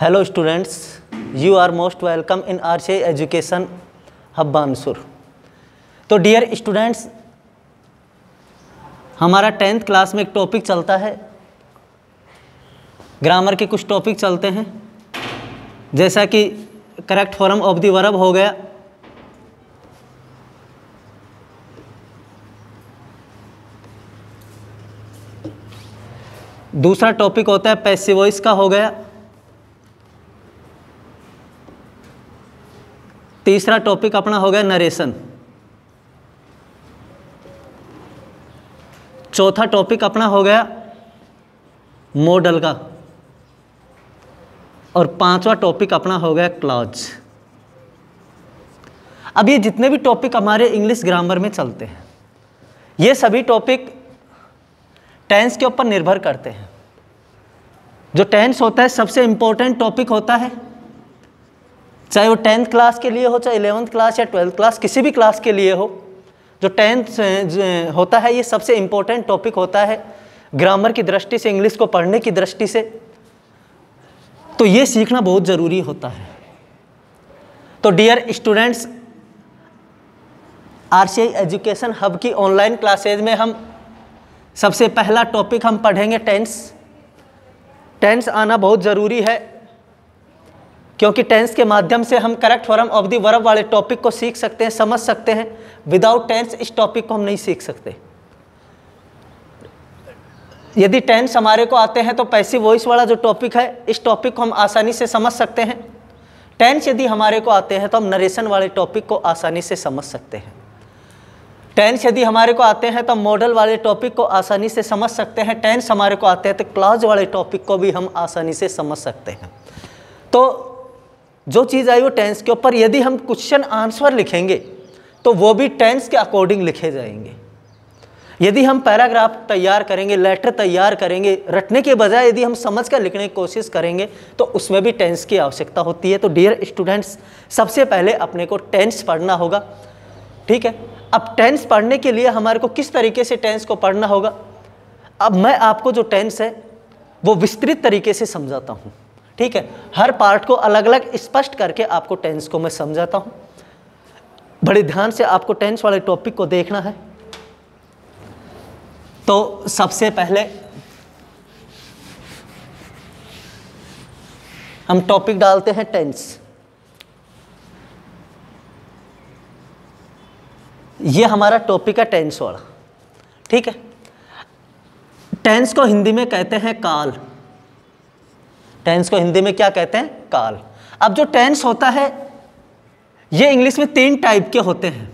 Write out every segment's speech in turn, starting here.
hello students you are most welcome in R से education हब्बानसुर तो डियर स्टूडेंट्स हमारा टेंथ क्लास में एक टॉपिक चलता है ग्रामर के कुछ टॉपिक चलते हैं जैसा कि correct form of the verb हो गया दूसरा टॉपिक होता है पैसिवॉइस का हो गया तीसरा टॉपिक अपना हो गया नरेशन चौथा टॉपिक अपना हो गया मॉडल का और पांचवा टॉपिक अपना हो गया क्लॉज अब ये जितने भी टॉपिक हमारे इंग्लिश ग्रामर में चलते हैं ये सभी टॉपिक टेंस के ऊपर निर्भर करते हैं जो टेंस होता है सबसे इंपॉर्टेंट टॉपिक होता है चाहे वो टेंथ क्लास के लिए हो चाहे इलेवंथ क्लास या ट्वेल्थ क्लास किसी भी क्लास के लिए हो जो टेंथ होता है ये सबसे इम्पोर्टेंट टॉपिक होता है ग्रामर की दृष्टि से इंग्लिश को पढ़ने की दृष्टि से तो ये सीखना बहुत ज़रूरी होता है तो dear students R education hub की ऑनलाइन क्लासेज में हम सबसे पहला टॉपिक हम पढ़ेंगे टेंस टेंस आना बहुत ज़रूरी है क्योंकि टेंस के माध्यम से हम correct form of the verb वाले टॉपिक को सीख सकते हैं समझ सकते हैं विदाउट टेंस इस टॉपिक को हम नहीं सीख सकते यदि टेंस हमारे को आते हैं तो पैसिव वॉइस वाला जो टॉपिक है इस टॉपिक को हम आसानी से समझ सकते हैं टेंस यदि हमारे को आते हैं तो हम नरेशन वाले टॉपिक को आसानी से समझ सकते हैं टेंस यदि हमारे को आते हैं तो मॉडल वाले टॉपिक को आसानी से समझ सकते हैं टेंस हमारे को आते हैं तो क्लाज वाले टॉपिक को भी हम आसानी से समझ सकते हैं तो जो चीज़ आई वो टेंस के ऊपर यदि हम क्वेश्चन आंसर लिखेंगे तो वो भी टेंस के अकॉर्डिंग लिखे जाएंगे यदि हम पैराग्राफ तैयार करेंगे लेटर तैयार करेंगे रटने के बजाय यदि हम समझ कर लिखने की कोशिश करेंगे तो उसमें भी टेंस की आवश्यकता होती है तो डियर स्टूडेंट्स सबसे पहले अपने को टेंस पढ़ना होगा ठीक है अब टेंस पढ़ने के लिए हमारे को किस तरीके से टेंस को पढ़ना होगा अब मैं आपको जो टेंस है वो विस्तृत तरीके से समझाता हूँ ठीक है हर पार्ट को अलग अलग स्पष्ट करके आपको टेंस को मैं समझाता हूँ बड़े ध्यान से आपको टेंस वाले टॉपिक को देखना है तो सबसे पहले हम टॉपिक डालते हैं टेंस ये हमारा टॉपिक है टेंस वाला ठीक है टेंस को हिंदी में कहते हैं काल टेंस को हिंदी में क्या कहते हैं काल अब जो टेंस होता है ये इंग्लिश में तीन टाइप के होते हैं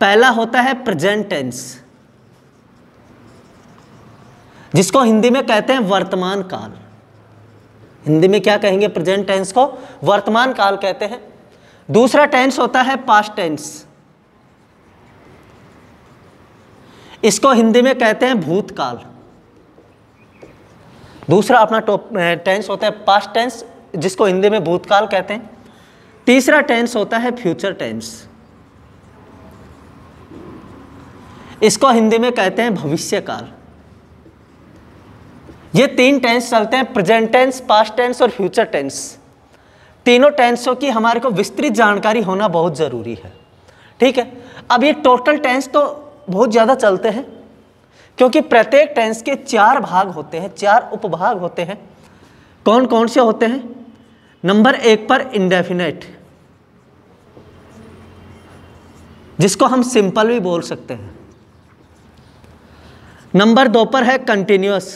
पहला होता है प्रेजेंट टेंस जिसको हिंदी में कहते हैं वर्तमान काल हिंदी में क्या कहेंगे प्रेजेंट टेंस को वर्तमान काल कहते हैं दूसरा टेंस होता है पास्ट टेंस इसको हिंदी में कहते हैं भूतकाल दूसरा अपना टॉप टेंस होता है पास्ट टेंस जिसको हिंदी में भूतकाल कहते हैं तीसरा टेंस होता है फ्यूचर टेंस इसको हिंदी में कहते हैं भविष्यकाल ये तीन टेंस चलते हैं प्रेजेंट टेंस पास्ट टेंस और फ्यूचर टेंस तीनों टेंसों की हमारे को विस्तृत जानकारी होना बहुत ज़रूरी है ठीक है अब ये टोटल टेंस तो बहुत ज़्यादा चलते हैं क्योंकि प्रत्येक टेंस के चार भाग होते हैं चार उपभाग होते हैं कौन कौन से होते हैं नंबर एक पर इंडेफिनेट जिसको हम सिंपल भी बोल सकते हैं नंबर दो पर है कंटिन्यूस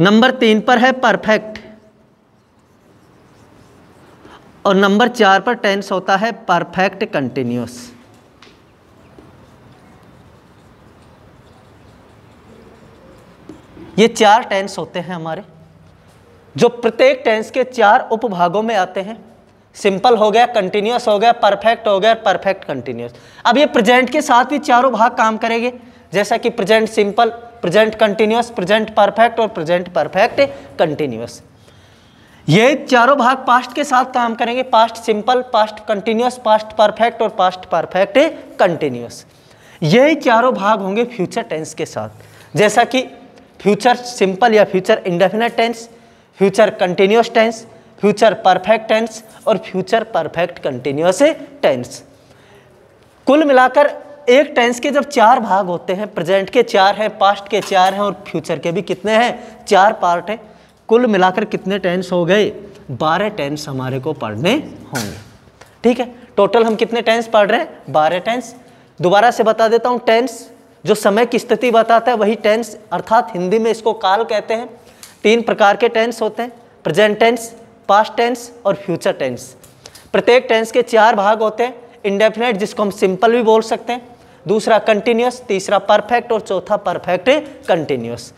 नंबर तीन पर है परफेक्ट और नंबर चार पर टेंस होता है परफेक्ट कंटिन्यूस ये चार टेंस होते हैं हमारे जो प्रत्येक टेंस के चार उपभागों में आते हैं सिंपल हो गया कंटिन्यूस हो गया परफेक्ट हो गया परफेक्ट कंटिन्यूस अब ये प्रेजेंट के साथ भी चारों भाग काम करेंगे जैसा कि present simple present continuous present perfect और प्रेजेंट परफेक्ट कंटिन्यूस ये चारों भाग पास्ट के साथ काम करेंगे past simple past continuous past perfect और पास्ट परफेक्ट कंटिन्यूस यही चारों भाग होंगे फ्यूचर टेंस के साथ जैसा कि फ्यूचर सिंपल या future indefinite tense future continuous tense future perfect tense और फ्यूचर परफेक्ट कंटिन्यूस टेंस कुल मिलाकर एक टेंस के जब चार भाग होते हैं प्रेजेंट के चार हैं पास्ट के चार हैं और फ्यूचर के भी कितने हैं चार पार्ट हैं कुल मिलाकर कितने टेंस हो गए बारह टेंस हमारे को पढ़ने होंगे ठीक है टोटल हम कितने टेंस पढ़ रहे हैं बारह टेंस दोबारा से बता देता हूँ टेंस जो समय की स्थिति बताता है वही टेंस अर्थात हिंदी में इसको काल कहते हैं तीन प्रकार के टेंस होते हैं प्रेजेंट टेंस पास्ट टेंस और फ्यूचर टेंस प्रत्येक टेंस के चार भाग होते हैं इंडेफिनेट जिसको हम सिंपल भी बोल सकते हैं दूसरा कंटिन्यूस तीसरा परफेक्ट और चौथा परफेक्ट कंटिन्यूस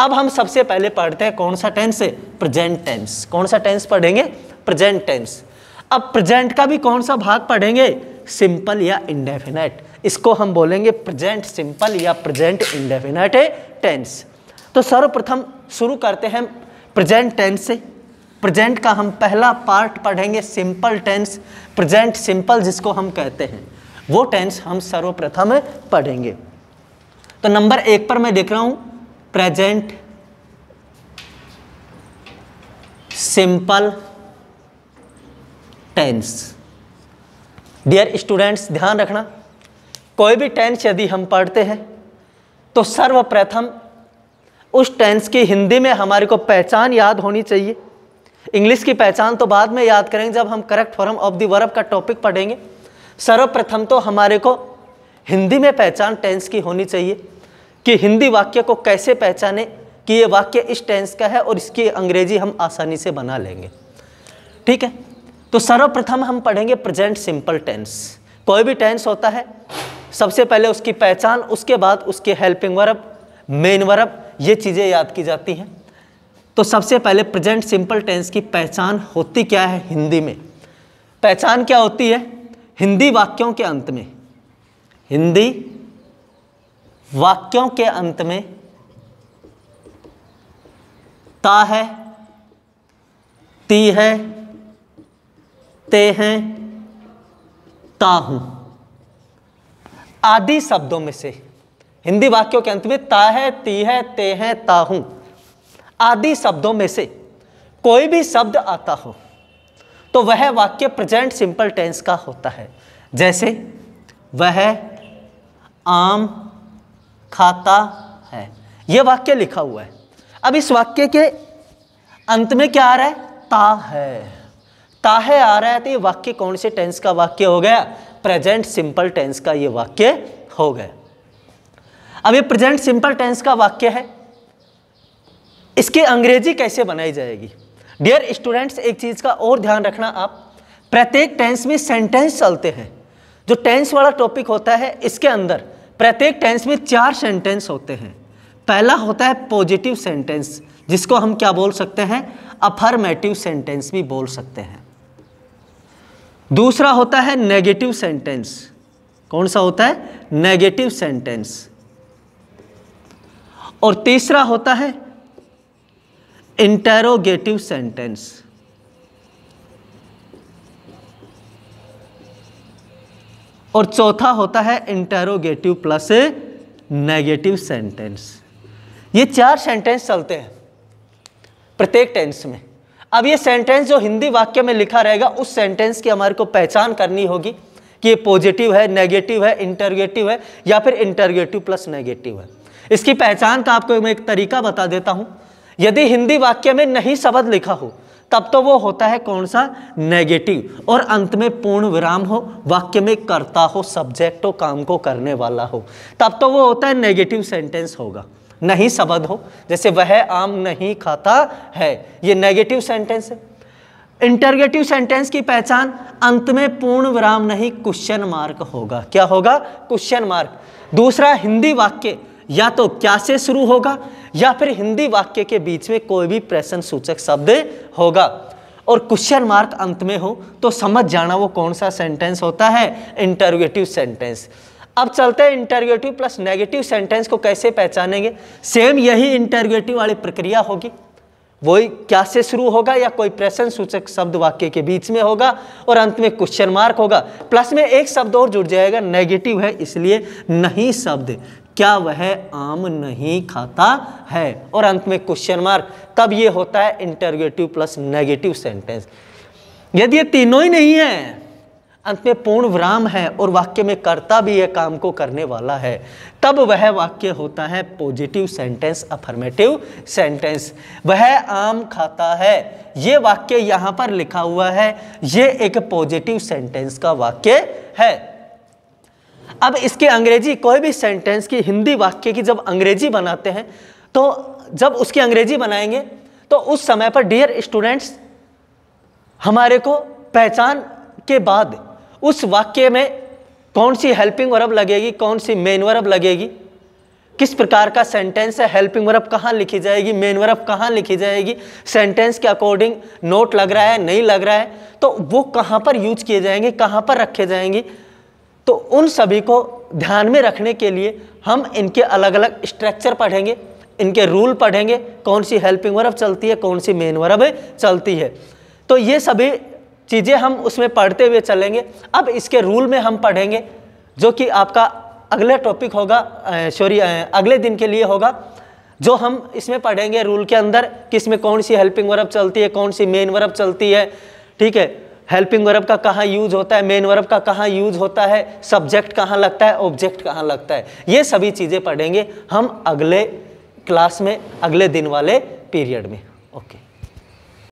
अब हम सबसे पहले पढ़ते हैं कौन सा टेंस है प्रेजेंट टेंस कौन सा टेंस पढ़ेंगे प्रेजेंट टेंस अब प्रेजेंट का भी कौन सा भाग पढ़ेंगे सिंपल या इंडेफिनेट इसको हम बोलेंगे प्रेजेंट सिंपल या प्रेजेंट इंडेफिनेट टेंस तो सर्वप्रथम शुरू करते हैं प्रेजेंट टेंस से प्रेजेंट का हम पहला पार्ट पढ़ेंगे सिंपल टेंस प्रेजेंट सिंपल जिसको हम कहते हैं वो टेंस हम सर्वप्रथम पढ़ेंगे तो नंबर एक पर मैं देख रहा हूं present simple tense dear students ध्यान रखना कोई भी टेंस यदि हम पढ़ते हैं तो सर्वप्रथम उस टेंस की हिंदी में हमारे को पहचान याद होनी चाहिए इंग्लिश की पहचान तो बाद में याद करेंगे जब हम correct form of the verb का टॉपिक पढ़ेंगे सर्वप्रथम तो हमारे को हिंदी में पहचान टेंस की होनी चाहिए कि हिंदी वाक्य को कैसे पहचाने कि ये वाक्य इस टेंस का है और इसकी अंग्रेजी हम आसानी से बना लेंगे ठीक है तो सर्वप्रथम हम पढ़ेंगे प्रेजेंट सिंपल टेंस कोई भी टेंस होता है सबसे पहले उसकी पहचान उसके बाद उसके हेल्पिंग वर्ब मेन वर्ब ये चीज़ें याद की जाती हैं तो सबसे पहले प्रेजेंट सिंपल टेंस की पहचान होती क्या है हिंदी में पहचान क्या होती है हिंदी वाक्यों के अंत में हिंदी वाक्यों के अंत में ता है ती है ते हैं ता हूं आदि शब्दों में से हिंदी वाक्यों के अंत में ता है ती है ते है ताहू आदि शब्दों में से कोई भी शब्द आता हो तो वह वाक्य प्रेजेंट सिंपल टेंस का होता है जैसे वह आम खाता है यह वाक्य लिखा हुआ है अब इस वाक्य के अंत में क्या आ रहा है ता है ता है आ रहा है तो ये वाक्य कौन से टेंस का वाक्य हो गया प्रेजेंट सिंपल टेंस का ये वाक्य हो गया अब ये प्रेजेंट सिंपल टेंस का वाक्य है इसकी अंग्रेजी कैसे बनाई जाएगी डियर स्टूडेंट्स एक चीज़ का और ध्यान रखना आप प्रत्येक टेंस में सेंटेंस चलते हैं जो टेंस वाला टॉपिक होता है इसके अंदर प्रत्येक टेंस में चार सेंटेंस होते हैं पहला होता है पॉजिटिव सेंटेंस जिसको हम क्या बोल सकते हैं अफर्मेटिव सेंटेंस भी बोल सकते हैं दूसरा होता है नेगेटिव सेंटेंस कौन सा होता है नेगेटिव सेंटेंस और तीसरा होता है इंटेरोगेटिव सेंटेंस और चौथा होता है इंटेरोगेटिव प्लस नेगेटिव सेंटेंस ये चार सेंटेंस चलते हैं प्रत्येक टेंस में अब ये सेंटेंस जो हिंदी वाक्य में लिखा रहेगा उस सेंटेंस की हमारे को पहचान करनी होगी कि ये पॉजिटिव है नेगेटिव है इंटरगेटिव है या फिर इंटरगेटिव प्लस नेगेटिव है इसकी पहचान का आपको मैं एक तरीका बता देता हूँ यदि हिंदी वाक्य में नहीं शब्द लिखा हो तब तो वो होता है कौन सा नेगेटिव और अंत में पूर्ण विराम हो वाक्य में करता हो सब्जेक्ट हो काम को करने वाला हो तब तो वो होता है नेगेटिव सेंटेंस होगा नहीं शब्द हो जैसे वह आम नहीं खाता है ये नेगेटिव सेंटेंस है इंटरगेटिव सेंटेंस की पहचान अंत में पूर्ण विराम नहीं क्वेश्चन मार्क होगा क्या होगा क्वेश्चन मार्क दूसरा हिंदी वाक्य या तो क्या से शुरू होगा या फिर हिंदी वाक्य के बीच में कोई भी प्रश्न सूचक शब्द होगा और क्वेश्चन मार्क अंत में हो तो समझ जाना वो कौन सा सेंटेंस होता है इंटरगेटिव सेंटेंस अब चलते हैं इंटरगेटिव प्लस नेगेटिव सेंटेंस को कैसे पहचानेंगे सेम यही इंटरगेटिव वाली प्रक्रिया होगी वही क्या से शुरू होगा या कोई प्रश्न सूचक शब्द वाक्य के बीच में होगा और अंत में क्वेश्चन मार्क होगा प्लस में एक शब्द और जुड़ जाएगा नेगेटिव है इसलिए नहीं शब्द क्या वह आम नहीं खाता है और अंत में क्वेश्चन मार्क तब ये होता है इंटरगेटिव प्लस नेगेटिव सेंटेंस यदि ये तीनों ही नहीं है अंत में पूर्ण विराम है और वाक्य में कर्ता भी यह काम को करने वाला है तब वह वाक्य होता है पॉजिटिव सेंटेंस अफर्मेटिव सेंटेंस वह आम खाता है ये वाक्य यहाँ पर लिखा हुआ है ये एक पॉजिटिव सेंटेंस का वाक्य है अब इसके अंग्रेजी कोई भी सेंटेंस की हिंदी वाक्य की जब अंग्रेजी बनाते हैं तो जब उसकी अंग्रेजी बनाएंगे तो उस समय पर डियर स्टूडेंट्स हमारे को पहचान के बाद उस वाक्य में कौन सी हेल्पिंग वर्ब लगेगी कौन सी मेन वर्ब लगेगी किस प्रकार का सेंटेंस है हेल्पिंग वर्ब कहाँ लिखी जाएगी मेन वर्ब कहाँ लिखी जाएगी सेंटेंस के अकॉर्डिंग नोट लग रहा है नहीं लग रहा है तो वो कहाँ पर यूज किए जाएंगे कहाँ पर रखे जाएंगे तो उन सभी को ध्यान में रखने के लिए हम इनके अलग अलग स्ट्रक्चर पढ़ेंगे इनके रूल पढ़ेंगे कौन सी हेल्पिंग वर्ब चलती है कौन सी मेन वर्ब चलती है तो ये सभी चीज़ें हम उसमें पढ़ते हुए चलेंगे अब इसके रूल में हम पढ़ेंगे जो कि आपका अगला टॉपिक होगा सॉरी अगले दिन के लिए होगा जो हम इसमें पढ़ेंगे रूल के अंदर कि इसमें कौन सी हेल्पिंग वर्ब चलती है कौन सी मेन वर्ब चलती है ठीक है हेल्पिंग वर्ब का कहाँ यूज होता है मेन वर्ब का कहाँ यूज होता है सब्जेक्ट कहाँ लगता है ऑब्जेक्ट कहाँ लगता है ये सभी चीज़ें पढ़ेंगे हम अगले क्लास में अगले दिन वाले पीरियड में